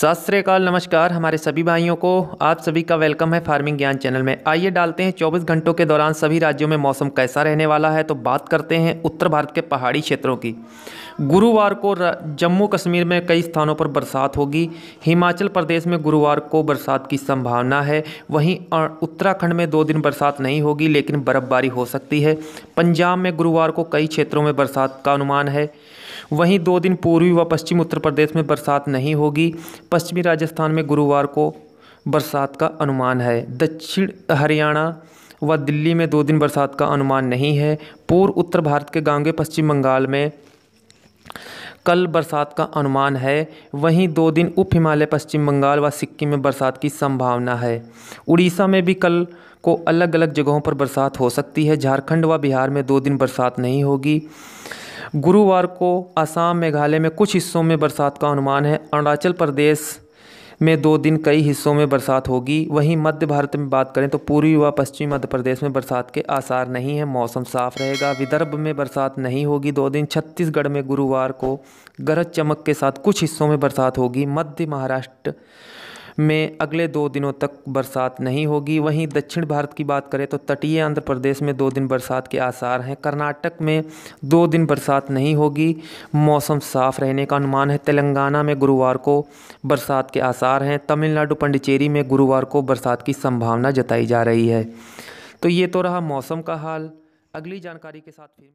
सत श्रीकाल नमस्कार हमारे सभी भाइयों को आप सभी का वेलकम है फार्मिंग ज्ञान चैनल में आइए डालते हैं 24 घंटों के दौरान सभी राज्यों में मौसम कैसा रहने वाला है तो बात करते हैं उत्तर भारत के पहाड़ी क्षेत्रों की गुरुवार को जम्मू कश्मीर में कई स्थानों पर बरसात होगी हिमाचल प्रदेश में गुरुवार को बरसात की संभावना है वहीं उत्तराखंड में दो दिन बरसात नहीं होगी लेकिन बर्फ़बारी हो सकती है पंजाब में गुरुवार को कई क्षेत्रों में बरसात का अनुमान है वहीं दो दिन पूर्वी व पश्चिम उत्तर प्रदेश में बरसात नहीं होगी पश्चिमी राजस्थान में गुरुवार को बरसात का अनुमान है दक्षिण हरियाणा व दिल्ली में दो दिन बरसात का अनुमान नहीं है पूर्व उत्तर भारत के गांगे पश्चिम बंगाल में कल बरसात का अनुमान है वहीं दो दिन उप हिमालय पश्चिम बंगाल व सिक्किम में बरसात की संभावना है उड़ीसा में भी कल को अलग अलग जगहों पर बरसात हो सकती है झारखंड व बिहार में दो दिन बरसात नहीं होगी गुरुवार को असम मेघालय में कुछ हिस्सों में बरसात का अनुमान है अरुणाचल प्रदेश में दो दिन कई हिस्सों में बरसात होगी वहीं मध्य भारत में बात करें तो पूर्वी व पश्चिमी मध्य प्रदेश में बरसात के आसार नहीं है मौसम साफ रहेगा विदर्भ में बरसात नहीं होगी दो दिन छत्तीसगढ़ में गुरुवार को गरज चमक के साथ कुछ हिस्सों में बरसात होगी मध्य महाराष्ट्र में अगले दो दिनों तक बरसात नहीं होगी वहीं दक्षिण भारत की बात करें तो तटीय आंध्र प्रदेश में दो दिन बरसात के आसार हैं कर्नाटक में दो दिन बरसात नहीं होगी मौसम साफ रहने का अनुमान है तेलंगाना में गुरुवार को बरसात के आसार हैं तमिलनाडु पंडिचेरी में गुरुवार को बरसात की संभावना जताई जा रही है तो ये तो रहा मौसम का हाल अगली जानकारी के साथ फिर